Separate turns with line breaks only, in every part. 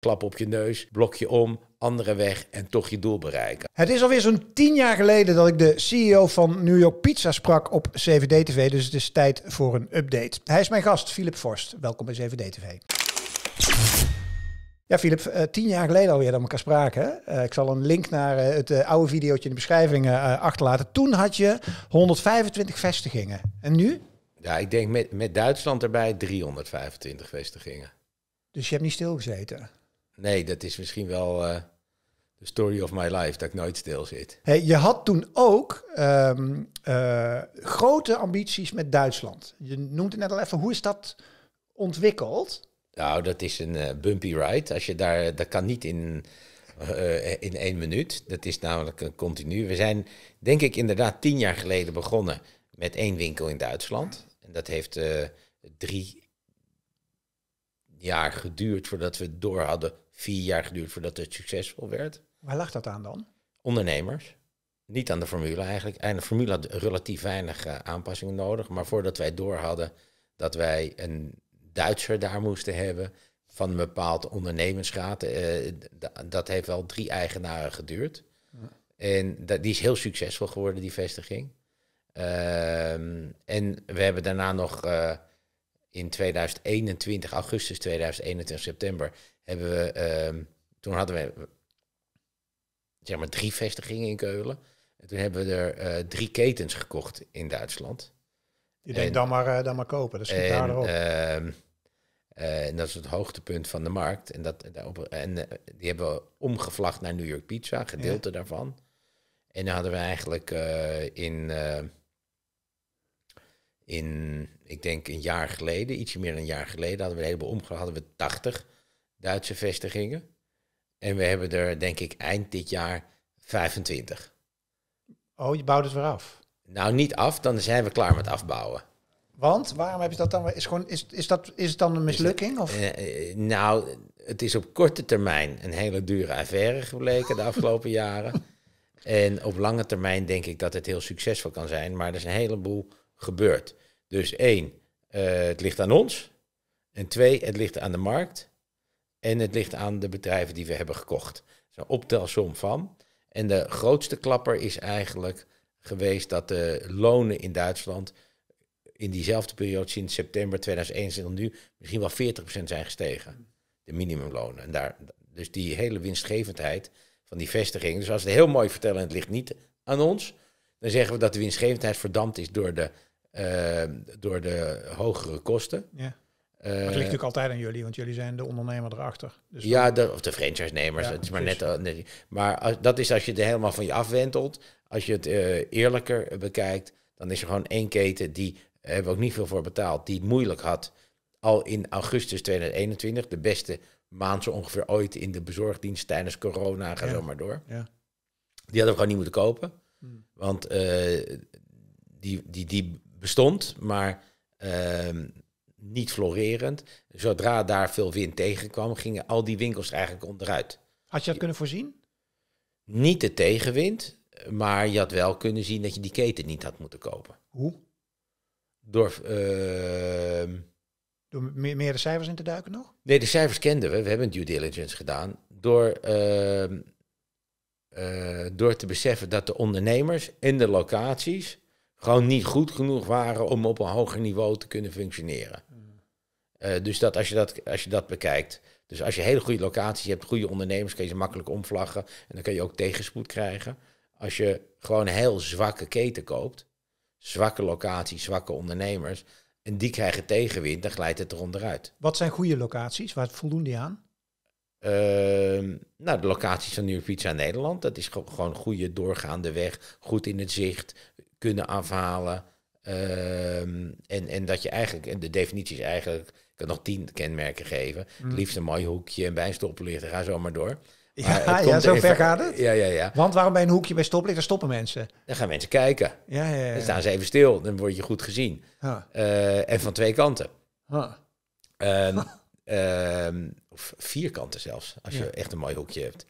klap op je neus, blokje om, andere weg en toch je doel bereiken. Het
is alweer zo'n tien jaar geleden dat ik de CEO van New York Pizza sprak op d tv dus het is tijd voor een update. Hij is mijn gast, Philip Forst. Welkom bij 7D tv Ja, Filip, eh, tien jaar geleden alweer dat we elkaar spraken. Eh, ik zal een link naar eh, het oude videootje in de beschrijving achterlaten. Toen had je 125 vestigingen. En nu?
Ja, ik denk met, met Duitsland erbij 325 vestigingen.
Dus je hebt niet stilgezeten?
Nee, dat is misschien wel de eh, story of my life, dat ik nooit stil zit.
Hey, je had toen ook ehm, eh, grote ambities met Duitsland. Je noemt het net al even, hoe is dat ontwikkeld?
Nou, dat is een eh, bumpy ride. Als je daar, dat kan niet in, in één minuut. Dat is namelijk een continu. We zijn, denk ik, inderdaad tien jaar geleden begonnen met één winkel in Duitsland. En dat heeft drie jaar geduurd voordat we door hadden vier jaar geduurd voordat het succesvol werd.
Waar lag dat aan dan?
Ondernemers. Niet aan de formule eigenlijk. de formule had relatief weinig eh, aanpassingen nodig. Maar voordat wij door hadden dat wij een Duitser daar moesten hebben van een bepaald ondernemersraad, eh, dat heeft wel drie eigenaren geduurd. En die is heel succesvol geworden, die vestiging. Ehm, en we hebben daarna nog eh, in 2021, augustus 2021, september, hebben we, ehm, toen hadden we zeg maar drie vestigingen in Keulen. En toen hebben we er eh, drie ketens gekocht in Duitsland.
Je denkt dan maar, eh, dan maar kopen, dat schiet daarop.
Ehm, eh, en dat is het hoogtepunt van de markt. En, dat, daarop, en die hebben we omgevlacht naar New York Pizza, gedeelte daarvan. En dan hadden we eigenlijk in in, ik denk een jaar geleden, ietsje meer dan een jaar geleden, hadden we een heleboel hadden we 80 Duitse vestigingen. En we hebben er, denk ik, eind dit jaar 25.
Oh, je bouwt het dus weer af?
Nou, niet af, dan zijn we klaar met afbouwen.
Want waarom heb je dat dan? Is, gewoon, is, is, dat, is het dan een mislukking? Of?
Eh, eh, nou, het is op korte termijn een hele dure affaire gebleken de afgelopen jaren. En op lange termijn denk ik dat het heel succesvol kan zijn, maar er is een heleboel gebeurd. Dus één, eh, het ligt aan ons. En twee, het ligt aan de markt. En het ligt aan de bedrijven die we hebben gekocht. Zo'n optelsom van. En de grootste klapper is eigenlijk geweest dat de lonen in Duitsland in diezelfde periode sinds september 2021 nu misschien wel 40% zijn gestegen. De minimumlonen. En daar, dus die hele winstgevendheid van die vestiging. Dus als we het heel mooi vertellen het ligt niet aan ons, dan zeggen we dat de winstgevendheid verdampt is door de, eh, door de hogere kosten. Ja maar het ligt eh, natuurlijk
altijd aan jullie, want jullie zijn de ondernemer erachter. Dus ja, de, of de franchise-nemers. het is maar
net, Maar als, dat is als je het helemaal van je afwentelt. Als je het eh, eerlijker bekijkt, dan is er gewoon één keten die eh, hebben we ook niet veel voor betaald, die het moeilijk had. Al in augustus 2021, de beste maand zo ongeveer ooit in de bezorgdienst tijdens corona, ga ja. zo maar door. Ja. Die hadden we gewoon niet moeten kopen. Hmm. Want die, die, die bestond, maar ehm, niet florerend. Zodra daar veel wind tegenkwam, gingen al die winkels eigenlijk onderuit. Had je dat kunnen voorzien? Niet de tegenwind, maar je had wel kunnen zien dat je die keten niet had moeten kopen. Hoe? Door. Uh...
Door cijfers in te duiken nog?
Nee, de cijfers kenden we. We hebben due diligence gedaan. Door, ehm, eh, door te beseffen dat de ondernemers en de locaties gewoon niet goed genoeg waren om op een hoger niveau te kunnen functioneren. Eh, dus dat als, je dat, als je dat bekijkt. Dus als je hele goede locaties hebt, goede ondernemers, kun je ze makkelijk omvlaggen. En dan kun je ook tegenspoed krijgen. Als je gewoon een heel zwakke keten koopt, zwakke locaties, zwakke ondernemers, en die krijgen tegenwind, dan glijdt het eronder uit.
Wat zijn goede locaties? Waar voldoen die aan?
Ehm, nou, de locaties van Nieuwe Pizza Nederland, dat is gewoon goede doorgaande weg, goed in het zicht, kunnen afhalen. Ehm, en, en dat je eigenlijk, en de definitie is eigenlijk kan nog tien kenmerken geven. Het hmm. liefst een mooi hoekje, en bij stoplichten, ga zo maar door. ja, zo ver gaat het. Ja, ja, ja. Want waarom bij een hoekje bij stoplichten stoppen mensen? Dan gaan mensen kijken. Ja, ja, ja. Dan staan ze even stil, dan word je goed gezien. Huh. Eh, en van twee kanten. Huh. Ehm, ehm, of vier kanten zelfs, als je echt een mooi hoekje hebt.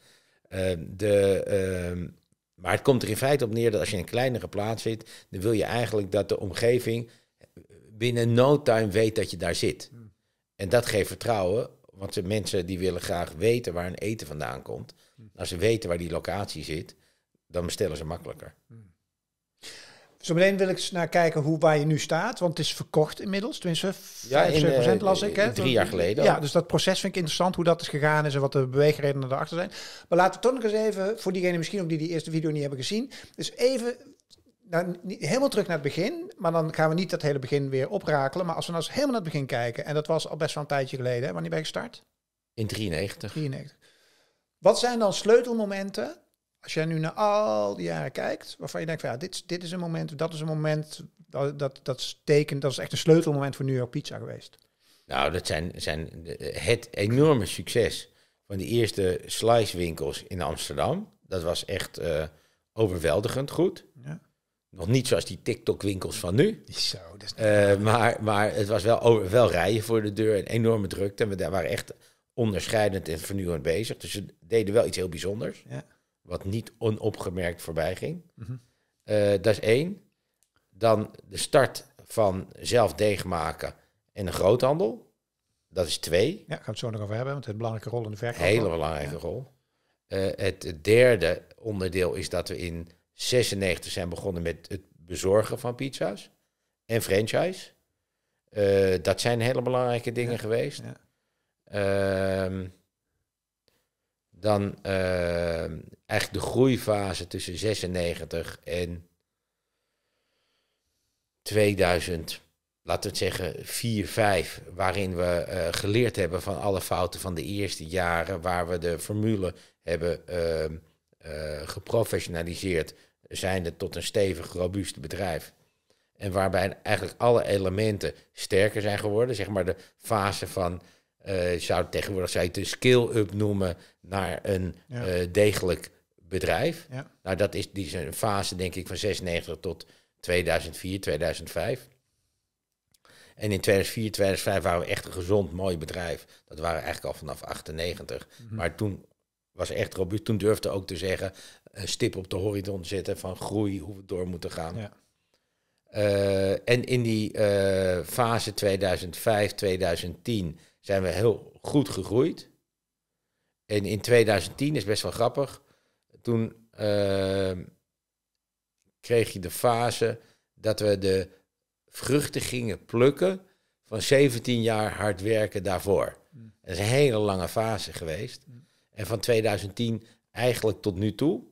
Ehm, de, maar het komt er in feite op neer dat als je in een kleinere plaats zit, dan wil je eigenlijk dat de omgeving binnen no time weet dat je daar zit. Hmm. En dat geeft vertrouwen, want de mensen die willen graag weten waar een eten vandaan komt. Nou, als ze weten waar die locatie zit, dan bestellen ze makkelijker.
Zo meteen wil ik eens naar kijken hoe, waar je nu staat. Want het is verkocht inmiddels. Tenminste, 75% ja, eh, las ik. Hè? Drie jaar geleden. Ja, dus dat proces vind ik interessant. Hoe dat is gegaan is en wat de beweegredenen erachter zijn. Maar laten we toch nog eens even, voor diegenen misschien ook die die eerste video niet hebben gezien. Dus even nou, helemaal terug naar het begin, maar dan gaan we niet dat hele begin weer oprakelen. Maar als we nou eens helemaal naar het begin kijken, en dat was al best wel een tijdje geleden, wanneer ben je gestart?
In 93. 93.
Wat zijn dan sleutelmomenten, als jij nu naar al die jaren kijkt, waarvan je denkt van ja, dit, dit is een moment, dat is een moment, dat, dat, dat, is teken, dat is echt een sleutelmoment voor New Pizza geweest.
Nou, dat zijn, zijn eh, het enorme succes van die eerste slice winkels in Amsterdam. Dat was echt eh, overweldigend goed. Ja. Nog niet zoals die TikTok-winkels van nu. Zo, dat is eh, maar, maar het was wel, wel rijden voor de deur en enorme drukte. En we daar waren echt onderscheidend en vernieuwend bezig. Dus ze deden wel iets heel bijzonders. Ja. Wat niet onopgemerkt voorbij ging. Mhm. Eh, dat is één. Dan de start van zelf deeg maken en een groothandel. Dat is twee.
Ja, gaan we het zo nog over hebben, want het is een belangrijke rol in de verkoop. Hele belangrijke
rol. Eh, het derde onderdeel is dat we in 96 zijn begonnen met het bezorgen van pizza's en franchise. Eh, dat zijn hele belangrijke dingen geweest. Ja. Ehm, dan ehm, eigenlijk de groeifase tussen 96 en 2000, laten we het zeggen 4, 5, waarin we eh, geleerd hebben van alle fouten van de eerste jaren, waar we de formule hebben ehm, eh, geprofessionaliseerd zijnde tot een stevig, robuust bedrijf. En waarbij eigenlijk alle elementen sterker zijn geworden. Zeg maar de fase van, uh, zou tegenwoordig zou je de skill-up noemen naar een eh, degelijk bedrijf. Ja. Nou, dat is, die is fase, denk ik, van 96 tot 2004, 2005. En in 2004, 2005 waren we echt een gezond, mooi bedrijf. Dat waren we eigenlijk al vanaf 98. Mhm. Maar toen was echt robuust. Toen durfde ook te zeggen, een eh, stip op de horizon zetten van groei, hoe we door moeten gaan. Ja. Eh, en in die eh, fase 2005, 2010 zijn we heel goed gegroeid. En in 2010 is best wel grappig. Toen kreeg je de fase dat we de vruchten gingen plukken van 17 jaar hard werken daarvoor. Mm. Dat is een hele lange fase geweest. Mm. En van 2010 eigenlijk tot nu toe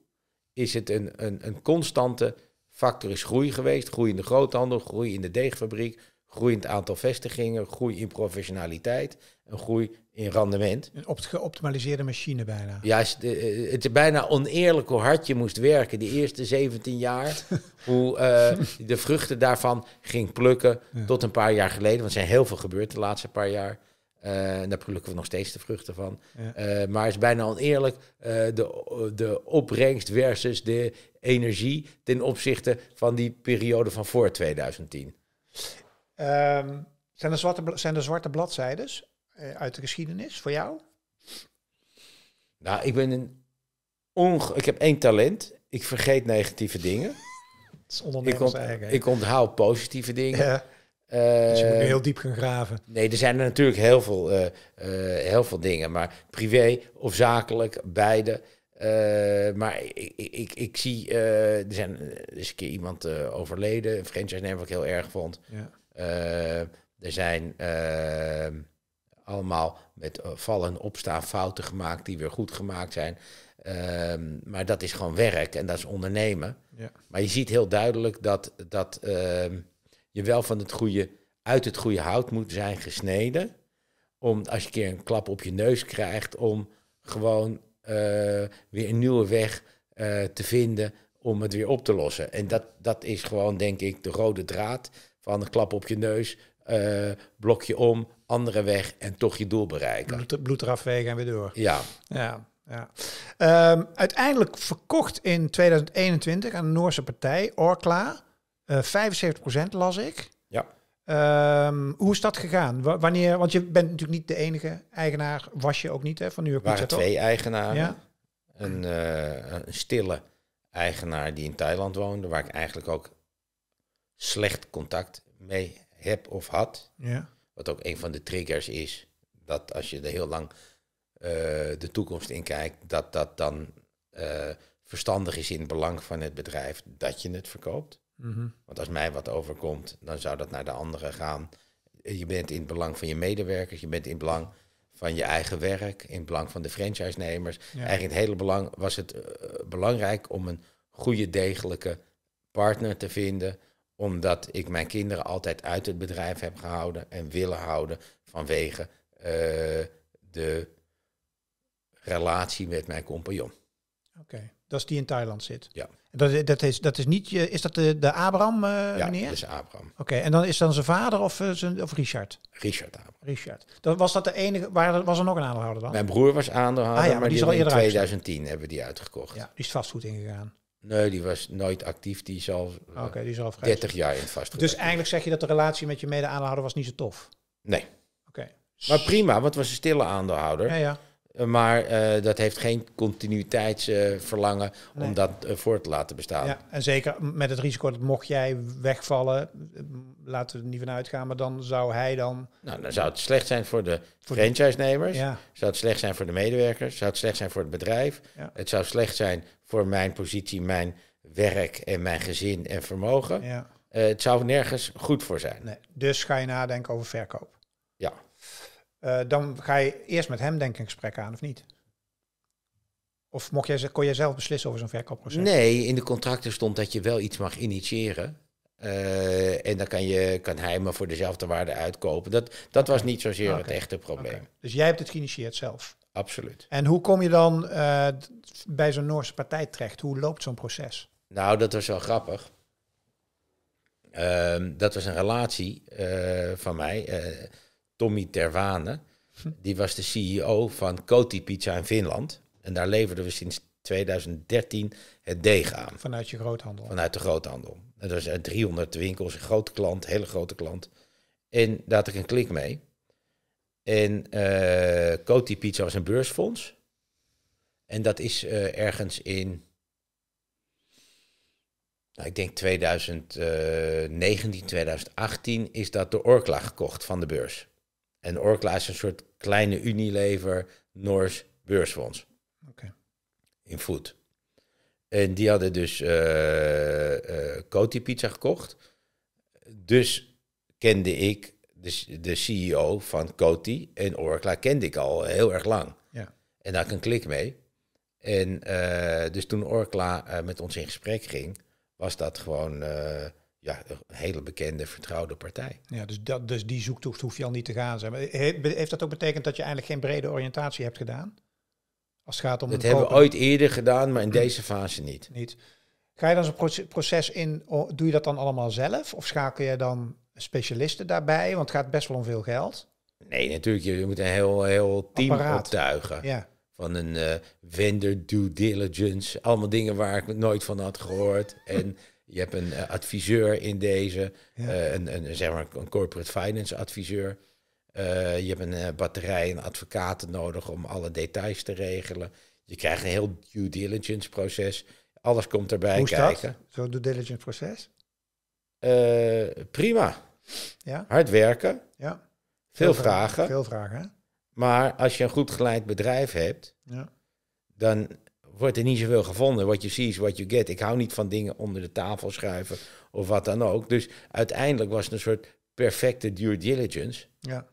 is het een, een, een constante factor is groei geweest. Groei in de groothandel, groei in de deegfabriek, het aantal vestigingen, groei in professionaliteit en groei in rendement.
Een geoptimaliseerde machine bijna.
Ja, eh, het is, bijna oneerlijk hoe hard je moest werken die eerste 17 jaar. hoe uh, de vruchten daarvan ging plukken tot een paar jaar geleden. Want er zijn heel veel gebeurd de laatste paar jaar. Eh, daar plukken we nog steeds de vruchten van. Eh, maar het is bijna oneerlijk uh, de, de opbrengst versus de energie ten opzichte van die periode van voor 2010.
Ehm, zijn, er zwarte, zijn er zwarte bladzijdes uit de geschiedenis voor jou?
Nou, ik ben een onge ik heb één talent. Ik vergeet negatieve dingen. is ik, ik onthoud positieve dingen. Ja dus je moet eh, heel diep gaan graven. Nee, er zijn er natuurlijk heel veel, eh, eh, heel veel dingen. Maar privé of zakelijk, beide. maar ik, ik, ik zie, er, zijn, er is een keer iemand overleden, een franchise neem wat ik heel erg vond. Ja. er zijn allemaal met vallen en opstaan fouten gemaakt die weer goed gemaakt zijn. Ehm, maar dat is gewoon werk en dat is ondernemen. Ja. Maar je ziet heel duidelijk dat, dat ehm, je wel van het goede, uit het goede hout moet zijn gesneden. Om als je een keer een klap op je neus krijgt, om gewoon eh, weer een nieuwe weg eh, te vinden om het weer op te lossen. En dat, dat is gewoon, denk ik, de rode draad van een klap op je neus, uh, blokje om, andere weg en toch je doel bereiken. Bloed, bloed eraf wegen en weer door. Ja.
Ja. Ja. Ehm, uiteindelijk verkocht in 2021 aan de Noorse partij Orkla. Uh, eh, 75% las ik. Ja. Ehm, hoe is dat gegaan? wanneer, want je bent natuurlijk niet de enige eigenaar, was je ook niet hè, van nu. Er waren twee eigenaren. Ja.
Een, eh, een, stille eigenaar die in Thailand woonde, waar ik eigenlijk ook slecht contact mee heb of had. Ja. Wat ook een van de triggers is, dat als je er heel lang eh, de toekomst in kijkt, dat dat dan verstandig is in het belang van het bedrijf dat je het verkoopt. Mhm. Want als mij wat overkomt, dan zou dat naar de anderen gaan. Je bent in het belang van je medewerkers, je bent in het belang van je eigen werk, in het belang van de franchise-nemers. Eigenlijk in het hele belang was het eh, belangrijk om een goede, degelijke partner te vinden omdat ik mijn kinderen altijd uit het bedrijf heb gehouden en willen houden vanwege eh, de relatie met mijn compagnon.
Oké, dat is die in Thailand zit. Ja. Dat, dat, is, dat is niet, is dat de, de Abraham uh, ja, meneer? dat is Abraham. Oké, en dan is dan zijn vader of, eh, zijn, of Richard?
Richard Abraham. Richard.
Dan was dat de enige, waar, was er nog een aandeelhouder dan? Mijn broer
was aandeelhouder, ah, ja, maar, die, die is al in 2010 hebben we die uitgekocht. Ja,
die is vastgoed ingegaan.
Nee, die was nooit actief. Die is al, eh, die is al 30 jaar in vastgoed. Dus
eigenlijk zeg je dat de relatie met je mede-aandeelhouder was niet zo tof?
Nee. Oké. Maar prima, want was een stille aandeelhouder. Ja, ja. Eh, maar eh, dat heeft geen continuïteitsverlangen om dat eh, voor te laten bestaan. Ja,
en zeker met het risico dat mocht jij wegvallen, laten we er niet van uitgaan, maar dan zou hij dan...
Nou, dan zou het slecht zijn voor de franchise-nemers, ja. zou het slecht zijn voor de medewerkers, zou het slecht zijn voor het bedrijf, ja. het zou slecht zijn voor mijn positie, mijn werk en mijn gezin en vermogen. Ja. het zou nergens goed voor zijn. Nee.
Dus ga je nadenken over verkoop. Ja. Eh, dan ga je eerst met hem denk ik een gesprek aan, of niet? Of mocht jij, kon jij zelf beslissen over zo'n verkoopproces? Nee,
in de contracten stond dat je wel iets mag initiëren. Eh, en dan kan, je, kan hij me voor dezelfde waarde uitkopen. Dat, dat was niet zozeer het echte probleem.
Dus jij hebt het geïnitieerd zelf? Absoluut. En hoe kom je dan eh, bij zo'n Noorse partij terecht? Hoe loopt zo'n proces?
Nou, dat was wel grappig. Ehm, dat was een relatie van mij. Tommy Terwane. Die was de CEO van Koti Pizza in Finland. En daar leverden we sinds 2013 het deeg aan. Vanuit je groothandel? Vanuit de groothandel. Dat was zijn 300 winkels, een grote klant, hele grote klant. En daar had ik een klik mee. En uh, eh, Koti Pizza was een beursfonds. En dat is eh, ergens in, nou, ik denk 2019, 2018, eh, is dat door Orkla gekocht van de beurs. En Orkla is een soort kleine Unilever Noors beursfonds. In food. En die hadden dus uh, Coty Pizza gekocht. Dus kende ik de, CEO van Coty en Orkla kende ik al heel erg lang. Ja. En daar had ik een klik mee. En eh, dus toen Orkla met ons in gesprek ging, was dat gewoon ja, een hele bekende, vertrouwde partij.
Ja, dus, dat, dus die zoektocht hoef je al niet te gaan. Zeg Heeft dat ook betekend dat je eigenlijk geen brede oriëntatie hebt gedaan? Als het gaat om. Dat hebben we ooit
eerder gedaan, maar in mm. deze fase niet. Niet.
Ga je dan zo'n proces in, doe je dat dan allemaal zelf? Of schakel je dan specialisten daarbij? Want het gaat best wel om veel geld.
Nee, natuurlijk. Je moet een heel, heel team Apparaat. Ja. Van een eh, vendor due diligence. Allemaal dingen waar ik nooit van had gehoord. En je hebt een eh, adviseur in deze, eh, een, een, zeg maar een corporate finance adviseur. Eh, je hebt een batterij en advocaten nodig om alle details te regelen. Je krijgt een heel due diligence proces. Alles komt erbij Hoe kijken.
Zo'n due diligence proces?
prima. Ja? Hard werken. Ja. Veel, vragen. Veel vragen. Maar als je een goed geleid bedrijf hebt, ja. dan wordt er niet zoveel gevonden. Wat je ziet is wat je get. Ik hou niet van dingen onder de tafel schuiven of wat dan ook. Dus uiteindelijk was het een soort perfecte due diligence.
Ja,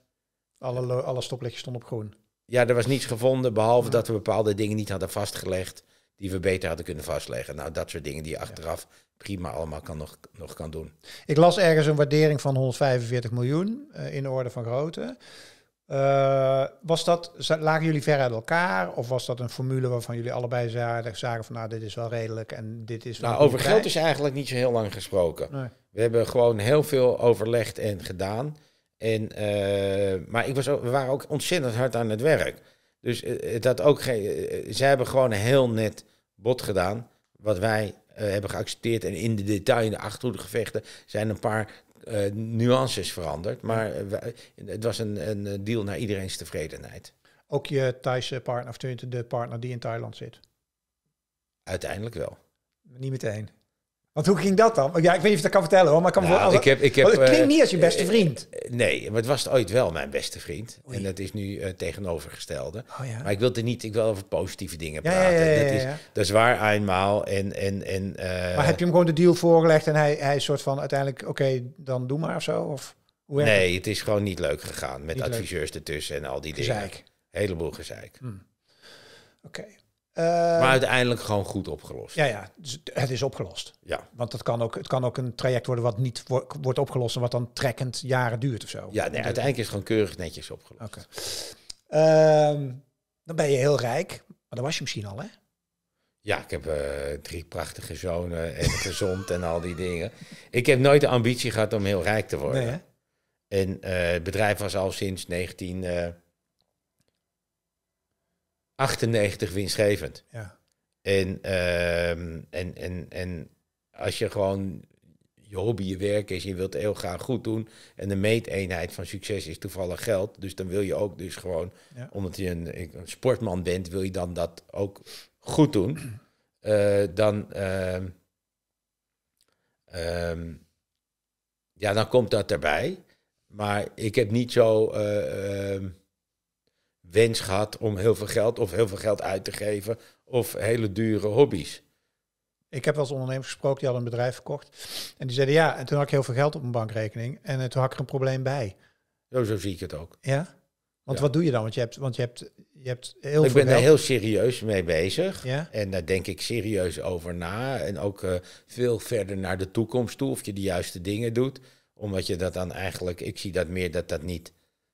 alle, alle stoplichtjes stonden op groen.
Ja, er was niets gevonden, behalve dat we bepaalde dingen niet hadden vastgelegd die we beter hadden kunnen vastleggen. Nou, dat soort dingen die je achteraf prima allemaal kan, nog, nog kan doen.
Ik las ergens een waardering van 145 miljoen eh, in orde van grootte. Uh, was dat, lagen jullie ver uit elkaar? Of was dat een formule waarvan jullie allebei zagen, zagen van nou, dit is wel redelijk en dit is... Nou, over geld is
eigenlijk niet zo heel lang gesproken. We hebben gewoon heel veel overlegd en gedaan. En, eh, maar ik was we waren ook ontzettend hard aan het werk. Dus eh, dat ook geen, zij hebben gewoon een heel net bod gedaan. Wat wij hebben geaccepteerd. En in de detail, in de gevechten zijn een paar eh, nuances veranderd. Maar eh, eh, het was een, een deal naar iedereen's tevredenheid.
Ook je Thaise partner, of de partner die in Thailand zit?
Uiteindelijk wel.
Niet meteen. Want hoe ging dat dan? Ja, ik weet niet of ik dat kan vertellen hoor, maar ik kan nou, voor... ik heb, ik het klinkt eh, niet als je beste eh, vriend.
Eh, nee, maar het was ooit wel mijn beste vriend. En dat is nu uh, tegenovergestelde. Oh, ja. Maar ik wil er niet, ik wil over positieve dingen praten. Ja, dat, is, dat is waar eenmaal. En, en, en, maar heb je hem
gewoon de deal voorgelegd en hij, hij soort van uiteindelijk, oké, dan doe maar of zo? Of
hoe nee, het? is gewoon niet leuk gegaan met adviseurs ertussen en al die gezeik. dingen. Een heleboel gezeik. Hmm. Oké. Eh, maar uiteindelijk gewoon goed opgelost. Ja, ja
dus het is opgelost. Ja. Want dat kan ook, het kan ook een traject worden wat niet wordt opgelost en wat dan trekkend jaren duurt of zo. Ja, nee, uiteindelijk is
het gewoon keurig netjes opgelost. Oké.
Ehm, dan ben je heel rijk, maar dat was je misschien al, hè?
Ja, ik heb eh, drie prachtige zonen en gezond en al die dingen. Ik heb nooit de ambitie gehad om heel rijk te worden. Nee, en eh, het bedrijf was al sinds 19... 98 winstgevend. Ja. En, ehm, en, en, en als je gewoon je hobby je werk is, je wilt heel graag goed doen. En de meeteenheid van succes is toevallig geld. Dus dan wil je ook dus gewoon, omdat je een, een, sportman bent, wil je dan dat ook goed doen. Eh, dan, ehm, ehm, ja, dan komt dat erbij. Maar ik heb niet zo. Eh, wens gehad om heel veel geld of heel veel geld uit te geven of hele dure hobby's.
Ik heb wel eens ondernemers gesproken die hadden een bedrijf verkocht. En die zeiden ja, en toen had ik heel veel geld op mijn bankrekening en eh, toen had ik er een probleem bij.
Zo, zo zie ik het ook.
Ja? Want wat doe je dan? Want je hebt, want je hebt, je hebt heel veel. Ik ben daar heel
serieus mee bezig. En daar denk ik serieus over na. En ook eh, veel verder naar de toekomst toe. Of je de juiste dingen doet. Omdat je dat dan eigenlijk. Ik zie dat meer dat dat niet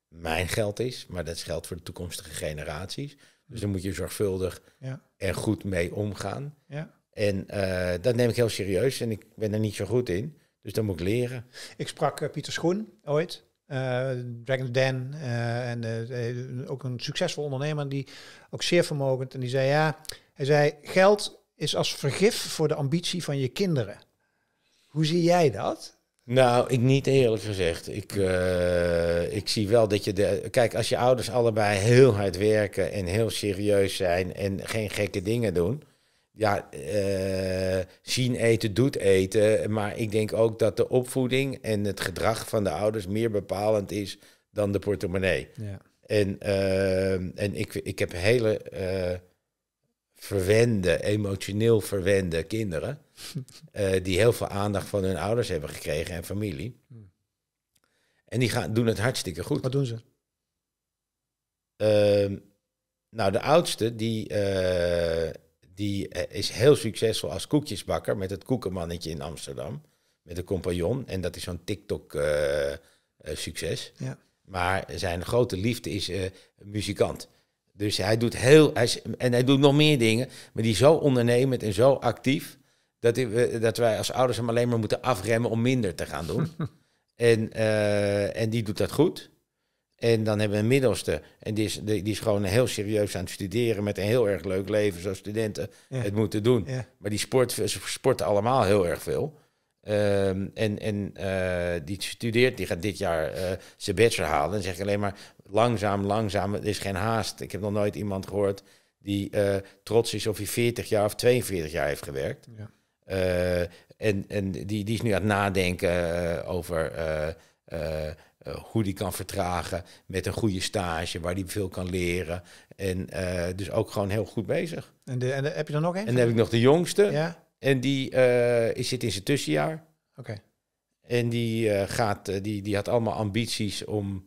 mijn geld is, maar dat is geld voor de toekomstige generaties. Dus daar moet je zorgvuldig ja. en goed mee omgaan. Ja. En eh, dat neem ik heel serieus en ik ben er niet zo goed in. Dus dat moet ik leren.
Ik sprak eh, Pieter Schoen ooit. Eh, Dragon Dan en ook een succesvol ondernemer die ook zeer vermogend en die zei ja, hij zei geld is als vergif voor de ambitie van je kinderen.
Hoe zie jij dat? Nou, ik niet eerlijk gezegd. Ik, eh, ik zie wel dat je de. Kijk, als je ouders allebei heel hard werken en heel serieus zijn en geen gekke dingen doen. Ja, eh, zien eten doet eten. Maar ik denk ook dat de opvoeding en het gedrag van de ouders meer bepalend is dan de portemonnee. Ja. En, uh, en ik, ik heb hele verwende, emotioneel verwende kinderen. Eh, die heel veel aandacht van hun ouders hebben gekregen en familie. En die gaan, doen het hartstikke goed. Wat doen ze? Ehm, nou, de oudste die, eh, die eh, is heel succesvol als koekjesbakker met het koekenmannetje in Amsterdam. Met een compagnon. En dat is zo'n TikTok-succes. ja. Maar zijn grote liefde is muzikant. Dus hij doet heel, hij en hij doet nog meer dingen, maar die is zo ondernemend en zo actief, dat, we dat wij als ouders hem alleen maar moeten afremmen om minder te gaan doen. en, eh, en die doet dat goed. En dan hebben we een middelste. En die is, die, is gewoon heel serieus aan het studeren. Met een heel erg leuk leven. Zoals studenten het moeten doen. Maar die sport, sporten allemaal heel erg veel. Ehm, en en eh, die studeert, die gaat dit jaar eh, zijn bachelor halen. Dan zeg ik alleen maar langzaam, langzaam, er is geen haast. Ik heb nog nooit iemand gehoord die eh, trots is of hij 40 jaar of 42 jaar heeft gewerkt. Ja. en en die, die is nu aan het nadenken over hoe die kan vertragen met een goede stage, waar die veel kan leren. En dus ook gewoon heel goed bezig.
En, de, en heb je dan nog één? En dan heb ik
nog de jongste. Ja. En die uh, zit in zijn tussenjaar. Oké. En die, eh, gaat, eh, die, die had allemaal ambities om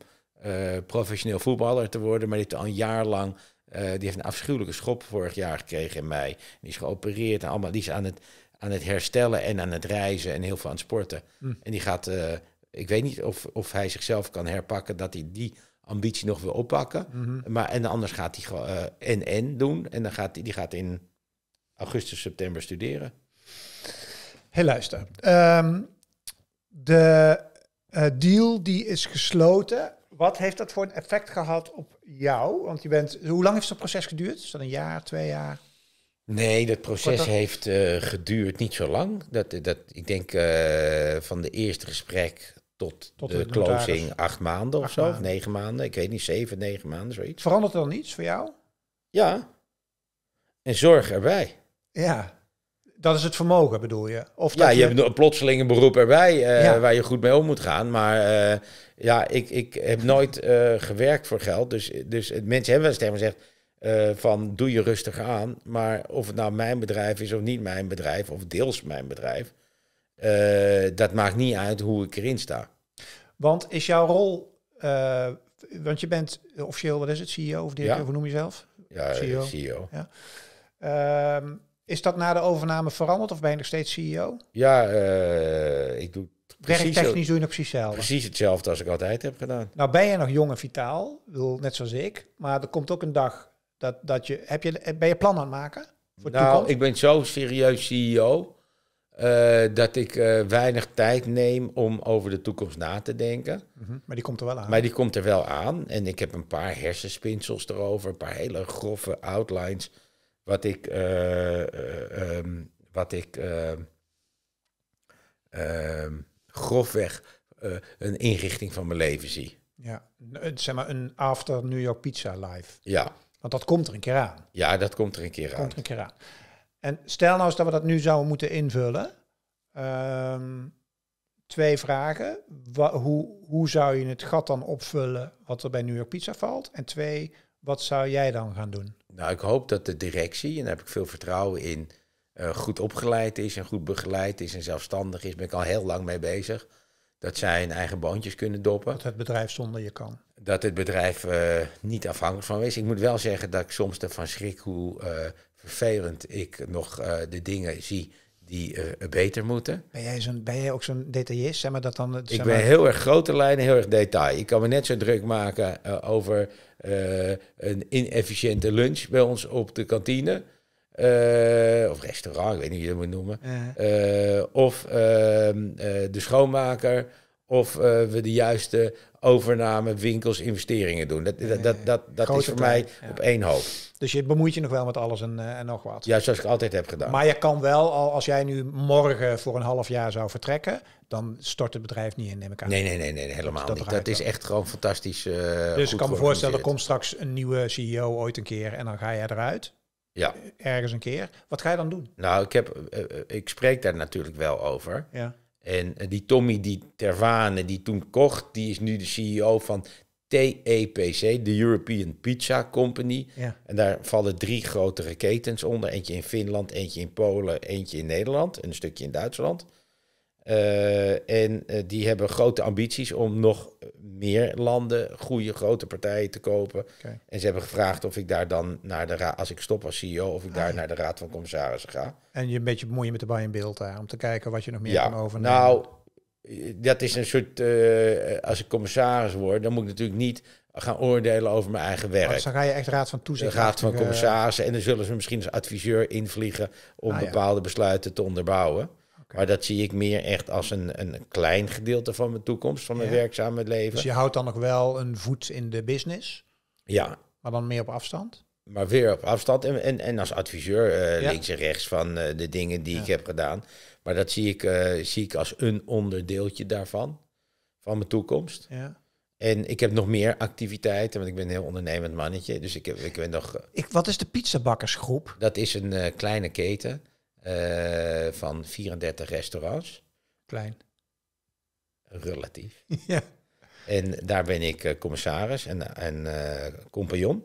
professioneel voetballer te worden. Maar die heeft al een jaar lang. die heeft een afschuwelijke schop vorig jaar gekregen in mei. Die is geopereerd en allemaal. Die is aan het, aan het herstellen en aan het reizen en heel veel aan het sporten. Hm. En die gaat. ik weet niet of, of hij zichzelf kan herpakken dat hij die ambitie nog wil oppakken. Mhm. Maar en anders gaat hij en en doen. En dan gaat hij die gaat in augustus, september studeren. Hey, luister.
Ehm, de eh, deal die is gesloten. Wat heeft dat voor een effect gehad op jou? Want je bent, hoe lang heeft dat proces geduurd? Is dat een jaar, twee jaar?
Nee, dat proces heeft eh, geduurd niet zo lang. Dat, dat, ik denk eh, van de eerste gesprek tot, de, closing acht maanden of zo. Of negen maanden. Ik weet niet, zeven, negen maanden, zoiets. Verandert er dan iets voor jou? Ja. En zorg erbij.
Ja. Dat is het vermogen, bedoel je? Of ja, je... hebt
plotseling een beroep erbij eh, waar je goed mee om moet gaan. Maar eh, ja, ik, ik heb nooit eh, gewerkt voor geld. Dus, dus mensen hebben wel eens tegen gezegd... van doe je rustig aan. Maar of het nou mijn bedrijf is of niet mijn bedrijf, of deels mijn bedrijf, dat maakt niet uit hoe ik erin sta.
Want is jouw rol, want je bent officieel, wat is het, CEO of directeur, ja. hoe noem je zelf? Ja, CEO. E ja. Ehm, is dat na de overname veranderd of ben je nog steeds CEO?
Ja, uh, ik doe Werktechnisch doe je nog precies hetzelfde. Precies hetzelfde als ik altijd heb gedaan.
Nou ben je nog jong en vitaal, net zoals ik. Maar er komt ook een dag dat, dat je, heb je... Ben je plan aan het maken? Voor nou, toekomst? ik
ben zo serieus CEO eh, dat ik eh, weinig tijd neem om over de toekomst na te denken. Mhm, maar die komt er wel aan. Maar die komt er wel aan. En ik heb een paar hersenspinsels erover, een paar hele grove outlines wat ik, eh, eh, ehm, wat ik eh, ehm, grofweg een inrichting van mijn leven zie. Ja,
zeg maar een after New York Pizza live. Ja. Want dat komt er een keer aan.
Ja, dat komt er een keer aan. Komt er een
keer aan. En stel nou eens dat we dat nu zouden moeten invullen. Ehm, twee vragen. hoe, hoe zou je het gat dan opvullen wat er bij New York Pizza valt? En twee, wat zou jij dan gaan doen?
nou, ik hoop dat de directie, en daar heb ik veel vertrouwen in, eh, goed opgeleid is en goed begeleid is en zelfstandig is. Ben ik al heel lang mee bezig. Dat zij hun eigen boontjes kunnen doppen. Dat het bedrijf zonder je kan. Dat het bedrijf eh, niet afhankelijk van is. Ik moet wel zeggen dat ik soms ervan schrik hoe uh, vervelend ik nog de dingen zie die eh, beter moeten. Ben jij,
zo'n, ben jij ook zo'n detailist? Zeg maar dat dan, ik ben heel erg
grote lijnen, heel erg detail. Ik kan me net zo druk maken eh, over eh, een inefficiënte lunch bij ons op de kantine. of restaurant, ik weet niet hoe je het moet noemen. of ehm, de schoonmaker of eh, we de juiste overname, winkels, investeringen doen. Dat, dat, dat, dat, is voor mij op één hoofd.
Dus je bemoeit je nog wel met alles en, eh, en nog wat.
Juist zoals ik altijd heb gedaan. Maar je
kan wel, al als jij nu morgen voor een half jaar zou vertrekken, dan stort het bedrijf niet in, neem ik aan. Nee, nee,
nee, nee helemaal dat, niet. Dat is echt gewoon fantastisch. Eh, dus ik kan me voorstellen, er komt
straks een nieuwe CEO ooit een keer en dan ga jij eruit. Ja. Ergens een keer. Wat ga je dan doen?
Nou, ik, heb, ik spreek daar natuurlijk wel over. Ja. En eh, die Tommy die Terwane, die toen kocht, die is nu de CEO van TEPC, de European Pizza Company. Ja. En daar vallen drie grotere ketens onder. Eentje in Finland, eentje in Polen, eentje in Nederland en een stukje in Duitsland. Eh, en eh, die hebben grote ambities om nog meer landen goede grote partijen te kopen. En ze hebben gevraagd of ik daar dan naar de raad, als ik stop als CEO, of ik daar ah. naar de raad van commissarissen ga.
En je een beetje bemoeien met de buy in beeld daar, om te kijken wat je nog meer ja. kan overnemen. Nou,
eh, dat is een soort, eh, als ik commissaris word, dan moet ik natuurlijk niet gaan oordelen over mijn eigen werk. dus dan
ga je echt raad van toezicht. raad van eh, commissarissen.
En dan zullen ze misschien als adviseur invliegen om ah, bepaalde besluiten te onderbouwen. Maar dat zie ik meer echt als een, een klein gedeelte van mijn toekomst, van mijn werkzame leven. Dus je
houdt dan nog wel een voet in de business? Ja. Maar dan meer op afstand?
Maar weer op afstand en, en, en als adviseur eh, links en rechts van eh, de dingen die ik heb gedaan. Maar dat zie ik, eh, zie ik als een onderdeeltje daarvan, van mijn toekomst. Ja. En ik heb nog meer activiteiten, want ik ben een heel ondernemend mannetje. Dus ik, heb, ik ben nog...
Ik, wat is de pizzabakkersgroep?
Dat is een kleine keten. Eh, van 34 restaurants. Klein. Relatief. ja. En daar ben ik eh, commissaris en, en eh, compagnon.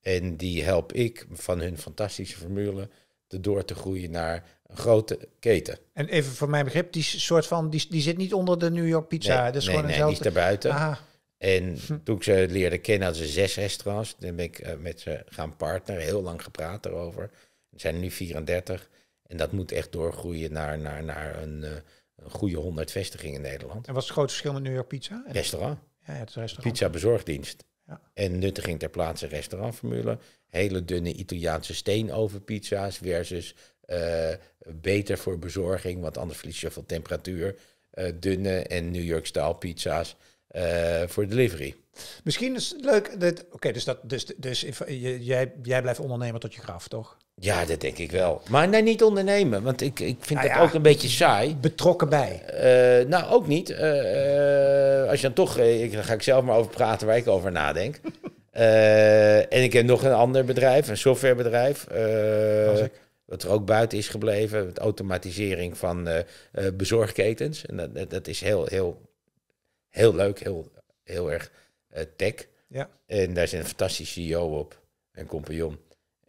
En die help ik van hun fantastische formule te door te groeien naar een grote keten.
En even voor mijn begrip, die soort van, die, die zit niet onder de New York Pizza. Nee, nee, die is daarbuiten.
En hm. toen ik ze leerde kennen, hadden ze zes restaurants. Toen ben ik met ze gaan partneren, heel lang gepraat erover. Er zijn nu 34. En dat moet echt doorgroeien naar, naar, naar een, eh, een goede 100 vestigingen in Nederland. En wat
is het grote verschil met New York Pizza? Restaurant.
Ja, het restaurant. Pizza bezorgdienst. Ja. En nuttiging ter plaatse restaurantformule. Hele dunne Italiaanse steenovenpizza's versus eh, beter voor bezorging, want anders verlies je veel temperatuur. Eh, dunne en New York-style pizza's voor delivery.
Misschien is het leuk. Oké, dus, dat, dus, dus jij, jij blijft ondernemer tot je graf, toch?
Ja, dat denk ik wel. Maar nee, niet ondernemen, want ik, ik vind nou dat ook een beetje saai.
Betrokken bij?
Eh, nou, ook niet. Eh, eh, als je dan toch, ik, dan ga ik zelf maar over praten waar ik over nadenk. en ik heb nog een ander bedrijf, een softwarebedrijf. wat er ook buiten is gebleven, met automatisering van bezorgketens. En dat, dat is heel, heel, heel leuk, heel, heel erg tech. Ja. En daar zit een fantastische CEO op, en compagnon.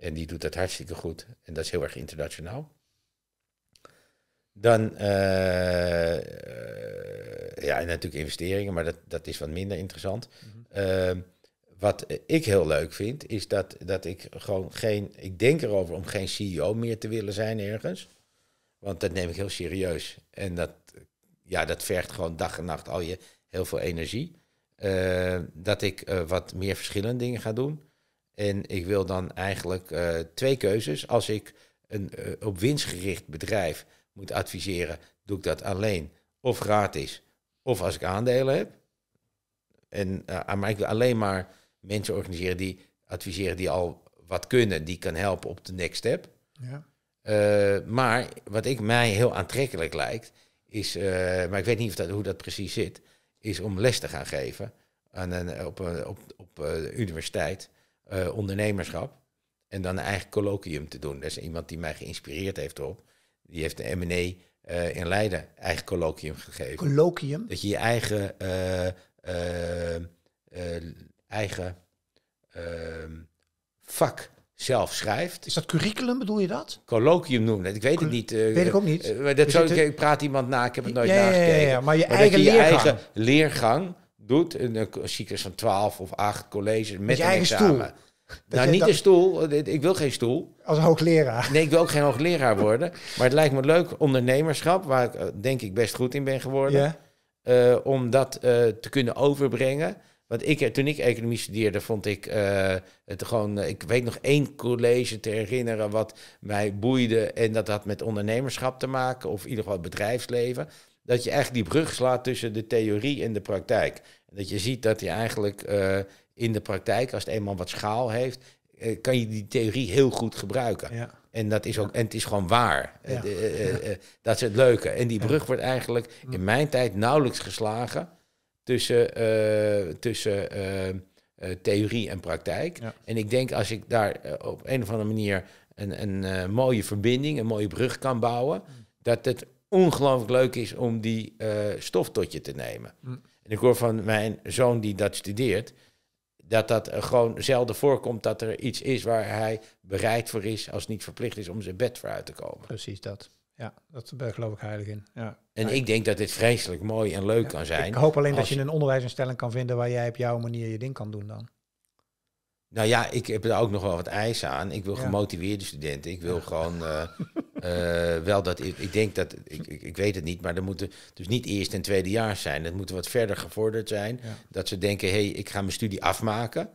En die doet dat hartstikke goed. En dat is heel erg internationaal. Dan, eh, eh, ja, en natuurlijk investeringen, maar dat, dat is wat minder interessant. Mhm. Ehm, wat ik heel leuk vind, is dat, dat ik gewoon geen, ik denk erover om geen CEO meer te willen zijn ergens. Want dat neem ik heel serieus. En dat, ja, dat vergt gewoon dag en nacht al je heel veel energie. Ehm, dat ik eh, wat meer verschillende dingen ga doen. En ik wil dan eigenlijk eh, twee keuzes. Als ik een uh, op winstgericht bedrijf moet adviseren, doe ik dat alleen of gratis of als ik aandelen heb. En, uh, maar ik wil alleen maar mensen organiseren die adviseren die al wat kunnen, die kan helpen op de next step. Ja. maar wat ik mij heel aantrekkelijk lijkt, is, maar ik weet niet of dat, hoe dat precies zit, is om les te gaan geven aan een, op, een, op, op, universiteit eh, ondernemerschap. En dan een eigen colloquium te doen. Er is iemand die mij geïnspireerd heeft op. Die heeft de M&E eh, in Leiden eigen colloquium gegeven. Colloquium? Dat je je eigen, eh, eigen ehm, vak zelf schrijft. Is dat curriculum, bedoel je dat? Colloquium noemen, ik weet het niet. Uh, weet ik ook niet. dat ik praat iemand na, ik heb het nooit ja, nagekeken. Ja, ja, maar je eigen, eigen leergang doet. Een cyclus van twaalf of acht colleges met een examen. Stoel. nou, niet dat... een stoel. Ik wil geen stoel.
Als hoogleraar.
Nee, ik wil ook geen hoogleraar worden. Maar het lijkt me leuk ondernemerschap, waar ik eh, denk ik best goed in ben geworden. Eh, om dat eh, te kunnen overbrengen. Want ik, toen ik economie studeerde, vond ik het gewoon. ik weet nog één college te herinneren wat mij boeide. En dat had met ondernemerschap te maken, of in ieder geval het bedrijfsleven dat je echt die brug slaat tussen de theorie en de praktijk. Dat je ziet dat je eigenlijk eh, in de praktijk, als het eenmaal wat schaal heeft, eh, kan je die theorie heel goed gebruiken. Ja. En, dat is ook, en het is gewoon waar. Ja. Eh, dat is het leuke. En die brug wordt eigenlijk in mijn tijd nauwelijks geslagen tussen, tussen theorie en praktijk. Ja. En ik denk als ik daar op een of andere manier een, een mooie verbinding, een mooie brug kan bouwen, mm. dat het ongelooflijk leuk is om die uh, stof tot je te nemen. Hm. En ik hoor van mijn zoon die dat studeert, dat dat eh, gewoon zelden voorkomt dat er iets is waar hij bereid voor is, als niet verplicht is om zijn bed vooruit uit te komen. Precies dat.
Ja, dat ben ik geloof ik heilig in. Ja.
En ik denk dat dit vreselijk mooi en leuk kan zijn. Ik hoop alleen dat je een
onderwijsinstelling kan vinden waar jij op jouw manier je ding kan doen dan.
Nou ja, ik heb er ook nog wel wat eisen aan. Ik wil gemotiveerde studenten. Ik wil gewoon eh, Eh, wel dat ik, ik denk dat, ik, ik, weet het niet, maar er moeten dus niet eerst en tweede jaar zijn. Dat moeten wat verder gevorderd zijn. Dat ze denken, hé, hey, ik ga mijn studie afmaken.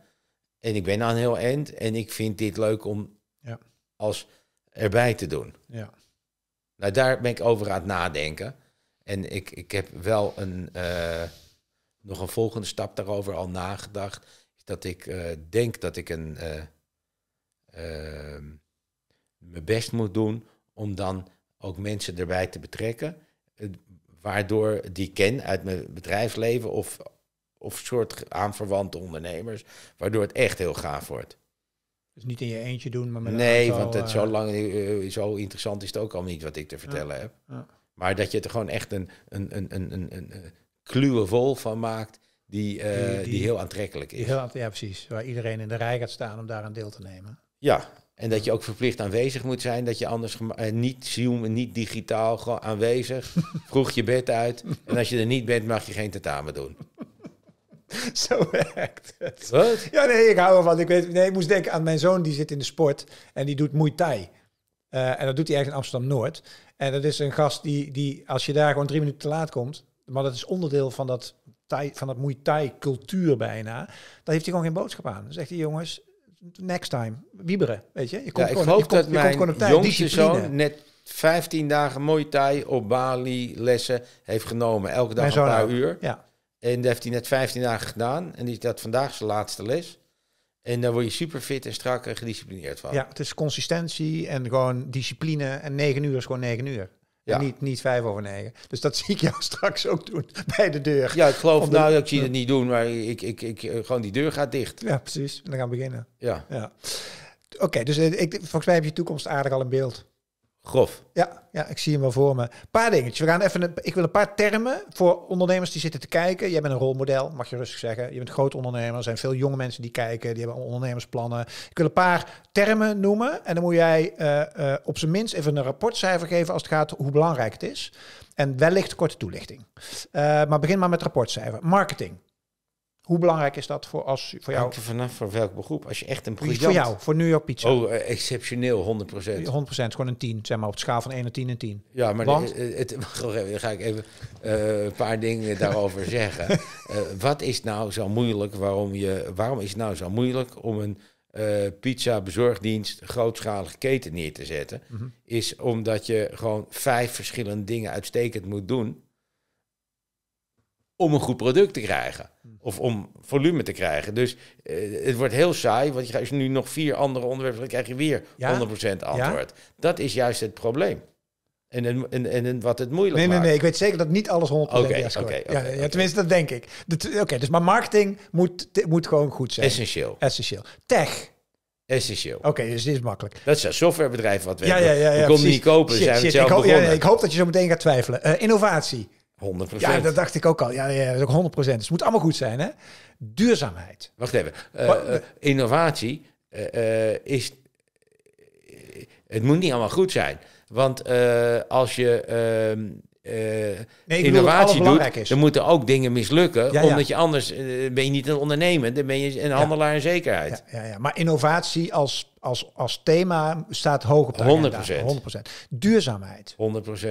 En ik ben aan heel eind. En ik vind dit leuk om ja. als erbij te doen. Ja. Nou, daar ben ik over aan het nadenken. En ik, ik heb wel een, eh, nog een volgende stap daarover al nagedacht. Dat ik eh, denk dat ik een, ehm, mijn best moet doen om dan ook mensen erbij te betrekken, waardoor die ken uit mijn bedrijfsleven of, of soort aanverwante ondernemers, waardoor het echt heel gaaf wordt.
Dus niet in je eentje doen, maar met Nee, want het zo, eh,
lang, eh, eh, zo interessant is het ook al niet wat ik te vertellen heb. Ja. Maar dat je er gewoon echt een, een, een, een, een, een, kluwe vol van maakt, die, die, heel aantrekkelijk is. Heel,
ja, precies. Waar iedereen in de rij gaat staan om daaraan deel te nemen.
Ja, en dat je ook verplicht aanwezig moet zijn. Dat je anders eh, niet zoomen, niet digitaal, gewoon aanwezig. Vroeg je bed uit. En als je er niet bent, mag je geen tentamen doen.
Zo werkt
het. Wat? Ja,
nee, ik hou ervan. Ik, weet, nee, ik moest denken aan mijn zoon, die zit in de sport. En die doet Muay Thai. Eh, en dat doet hij eigenlijk in Amsterdam-Noord. En dat is een gast die, die, als je daar gewoon drie minuten te laat komt... Maar dat is onderdeel van dat, thai, van dat Muay Thai cultuur bijna. dan heeft hij gewoon geen boodschap aan. Dan zegt hij, jongens, next time, wieberen, weet je. komt, ik gewoon, je jongste zoon
net 15 dagen mooie Thai op Bali lessen heeft genomen. Elke dag een paar uur. Ja. En dat heeft hij net 15 dagen gedaan. En die, dat vandaag zijn laatste les. En daar word je super fit en strak en gedisciplineerd van. Ja,
het is consistentie en gewoon discipline. En negen uur is gewoon negen uur. Ja. niet, niet vijf over negen. Dus dat zie ik jou straks ook doen bij de deur. Ja, ik geloof nou dat ik zie het
niet doen, maar ik, ik, ik, gewoon die deur gaat dicht.
Ja, precies. En dan gaan we beginnen. Ja. ja. Oké, dus eh, ik, volgens mij heb je toekomst aardig al in beeld. Grof. Ja, ja, ik zie hem wel voor me. Paar dingetjes. We gaan even, ik wil een paar termen voor ondernemers die zitten te kijken. Jij bent een rolmodel, mag je rustig zeggen. Je bent groot ondernemer. Er zijn veel jonge mensen die kijken. Die hebben ondernemersplannen. Ik wil een paar termen noemen. En dan moet jij uh, op zijn minst even een rapportcijfer geven als het gaat hoe belangrijk het is. En wellicht korte toelichting. Eh, maar begin maar met rapportcijfer. Marketing. Hoe belangrijk is dat voor, als, voor jou?
vanaf voor welk beroep. Als je echt een Voor jou, voor New York Pizza. Oh, eh, exceptioneel, 100%. 100%,
gewoon een 10, zeg maar, op de schaal van 1 tot 10 en 10. Ja, maar eh,
eh, Het, dan ga ik even een paar dingen daarover zeggen. wat is nou zo moeilijk, waarom, je, waarom is het nou zo moeilijk om een pizza bezorgdienst grootschalige keten neer te zetten? Mhm. Is omdat je gewoon vijf verschillende dingen uitstekend moet doen om een goed product te krijgen. Of om volume te krijgen. Dus eh, het wordt heel saai, want je, als je nu nog vier andere onderwerpen krijg je weer ja? 100% antwoord. Dat is juist het probleem. En, en, en, en wat het moeilijk nee, maakt. Nee, nee, ik weet
zeker dat niet alles 100% okay, ja, ja, tenminste, dat denk ik. Oké, dus maar marketing moet, moet gewoon goed zijn.
Essentieel. Essentieel. Tech. Essentieel. Oké, dus dit is makkelijk. Dat is een softwarebedrijf wat we ja, ja, ja, ja, we niet kopen. zijn we zelf ik, hoop, ik,
hoop, dat je zo meteen gaat twijfelen. Eh, innovatie.
100%. Ja, dat dacht
ik ook al. Ja, ja dat is ook 100%. Dus het moet allemaal goed zijn, hè? Duurzaamheid.
Wacht even. Eh, eh, innovatie eh, is... Het moet niet allemaal goed zijn. Want als je ehm, eh, nee, innovatie doet, Er dan moeten ook dingen mislukken. Ja, omdat je anders eh, ben je niet een ondernemer, dan ben je een handelaar in zekerheid. Ja, ja,
Maar innovatie als, als, als thema staat hoog op de agenda.
100%. Duurzaamheid. 100%.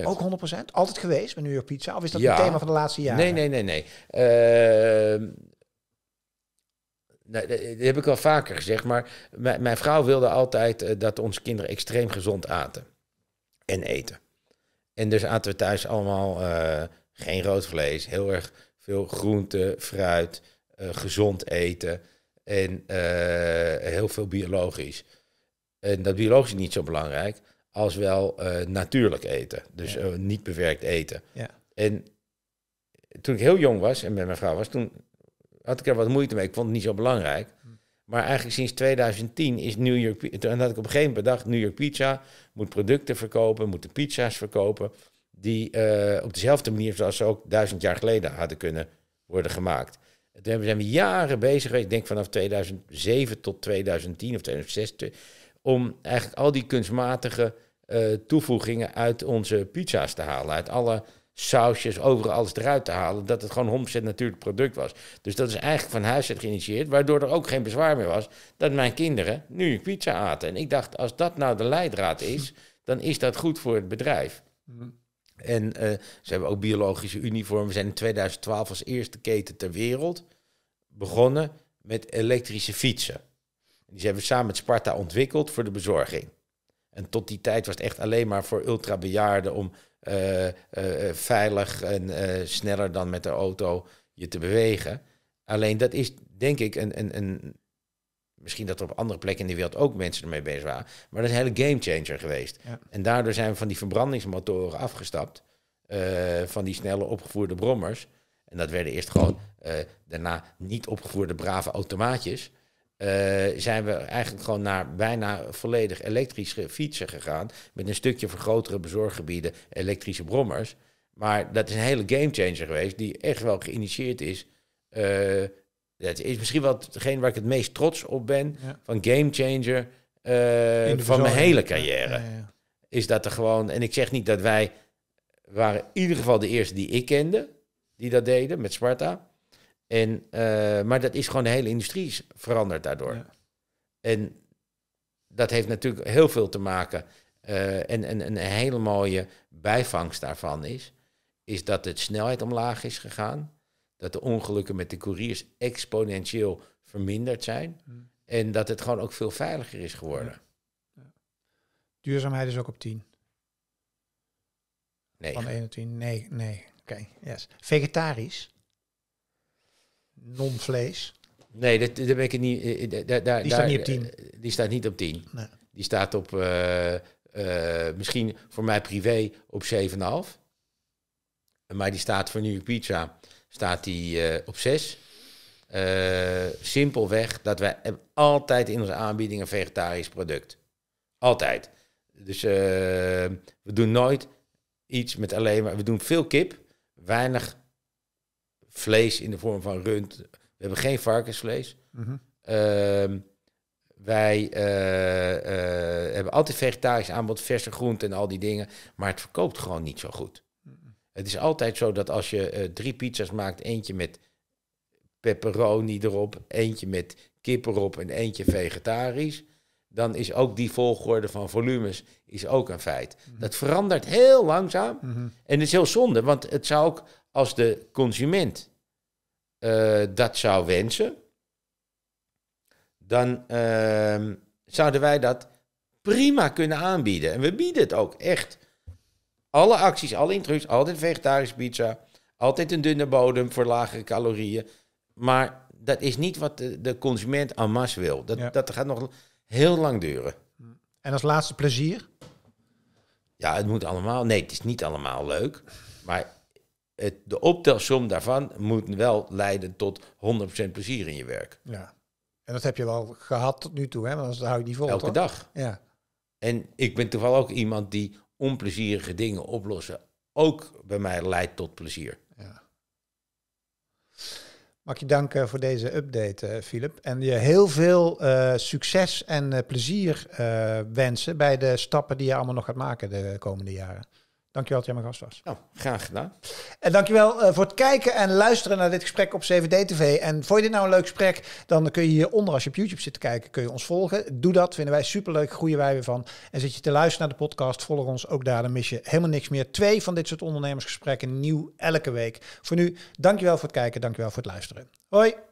Ook
100%. Altijd geweest met nu York Pizza? Of is dat het thema van de laatste jaren?
Nee, nee, nee, nee. Ehm, dat heb ik al vaker gezegd, maar mijn vrouw wilde altijd eh, dat onze kinderen extreem gezond aten en eten. En dus aten we thuis allemaal eh, geen rood vlees, heel erg veel groente, fruit, eh, gezond eten en eh, heel veel biologisch. En dat biologisch is niet zo belangrijk als wel natuurlijk eten, dus niet bewerkt eten. Ja. En toen ik heel jong was en met mijn vrouw was, toen had ik er wat moeite mee. Ik vond het niet zo belangrijk. Maar eigenlijk sinds 2010 is New York... toen had ik op een gegeven moment bedacht, New York Pizza moet producten verkopen, moet de pizza's verkopen... die eh, op dezelfde manier zoals ze ook duizend jaar geleden hadden kunnen worden gemaakt. Toen zijn we jaren bezig geweest, ik denk vanaf 2007 tot 2010 of 2006... om eigenlijk al die kunstmatige eh, toevoegingen uit onze pizza's te halen. Uit alle sausjes, over alles eruit te halen. Dat het gewoon 100% natuurlijk product was. Dus dat is eigenlijk van huis uit geïnitieerd. Waardoor er ook geen bezwaar meer was dat mijn kinderen nu pizza aten. En ik dacht, als dat nou de leidraad is, dan is dat goed voor het bedrijf. Mhm. En eh, ze hebben ook biologische uniformen. We zijn in 2012 als eerste keten ter wereld begonnen met elektrische fietsen. Die hebben samen met Sparta ontwikkeld voor de bezorging. En tot die tijd was het echt alleen maar voor ultrabejaarden om eh, eh, eh, veilig en sneller dan met de auto je te bewegen. Alleen dat is denk ik een, een, een. Misschien dat er op andere plekken in de wereld ook mensen ermee bezig waren. Maar dat is een hele gamechanger geweest. En daardoor zijn we van die verbrandingsmotoren afgestapt. van die snelle opgevoerde brommers. En dat werden eerst gewoon daarna niet opgevoerde brave automaatjes. Eh, zijn we eigenlijk gewoon naar bijna volledig elektrische fietsen gegaan. Met een stukje voor grotere bezorggebieden elektrische brommers. Maar dat is een hele gamechanger geweest, die echt wel geïnitieerd is. Uh, eh, dat is misschien wel hetgeen waar ik het meest trots op ben. Ja. Van gamechanger uh, eh, van mijn hele carrière. is dat er gewoon. En ik zeg niet dat wij. waren in ieder geval de eerste die ik kende. die dat deden met Sparta. En, eh, maar dat is gewoon de hele industrie veranderd daardoor. En dat heeft natuurlijk heel veel te maken. Eh, en, een hele mooie bijvangst daarvan is, is dat de snelheid omlaag is gegaan. Dat de ongelukken met de couriers exponentieel verminderd zijn. Hmm. En dat het gewoon ook veel veiliger is geworden. Ja.
Duurzaamheid is ook op 10. Nee. Van 21. Nee, nee. Oké, yes. Vegetarisch? non-vlees?
Nee, dat, dat ben ik niet. die staat niet op 10. Die staat niet op 10. Nee. Die staat op eh, eh, misschien voor mij privé op 7,5. Maar die staat voor nu pizza staat die, eh, op 6. simpelweg dat wij altijd in onze aanbieding een vegetarisch product. Altijd. Dus we doen nooit iets met alleen maar. We doen veel kip, weinig vlees in de vorm van rund. We hebben geen varkensvlees. Mhm. Ehm, wij eh, eh, hebben altijd vegetarisch aanbod, verse groenten en al die dingen. Maar het verkoopt gewoon niet zo goed. Het is altijd zo dat als je eh, drie pizza's maakt, eentje met pepperoni erop, eentje met kip erop en eentje vegetarisch dan is ook die volgorde van volumes is ook een feit. Mhm. Dat verandert heel langzaam. Mhm. En het is heel zonde, want het zou ook als de consument eh, dat zou wensen, dan ehm, zouden wij dat prima kunnen aanbieden. En we bieden het ook echt. Alle acties, alle intrusies, altijd vegetarische pizza, altijd een dunne bodem voor lagere calorieën. Maar dat is niet wat de, de consument en masse wil. Dat, dat gaat nog heel lang duren. En als laatste plezier? Ja, het moet allemaal. Nee, het is niet allemaal leuk. Maar het, de optelsom daarvan moet wel leiden tot 100% plezier in je werk.
Ja. En dat heb je wel gehad tot nu toe, hè? Want hou je niet vol. Elke dag. Ja.
En ik ben toevallig ook iemand die onplezierige dingen oplossen ook bij mij leidt tot plezier. Ja.
Mag je danken voor deze update, Filip. Eh, en je heel veel eh, succes en eh, plezier wensen bij de stappen die je allemaal nog gaat maken de komende jaren. Dankjewel dat jij mijn gast was. Nou, graag gedaan. En dankjewel uh, voor het kijken en luisteren naar dit gesprek op 7D-TV. En vond je dit nou een leuk gesprek, dan kun je hieronder, als je op YouTube zit te kijken, kun je ons volgen. Doe dat, vinden wij superleuk, groeien wij weer van. En zit je te luisteren naar de podcast, volg ons ook daar, dan mis je helemaal niks meer. Twee van dit soort ondernemersgesprekken, nieuw elke week. Voor nu, dankjewel voor het kijken, dankjewel voor het luisteren. Hoi!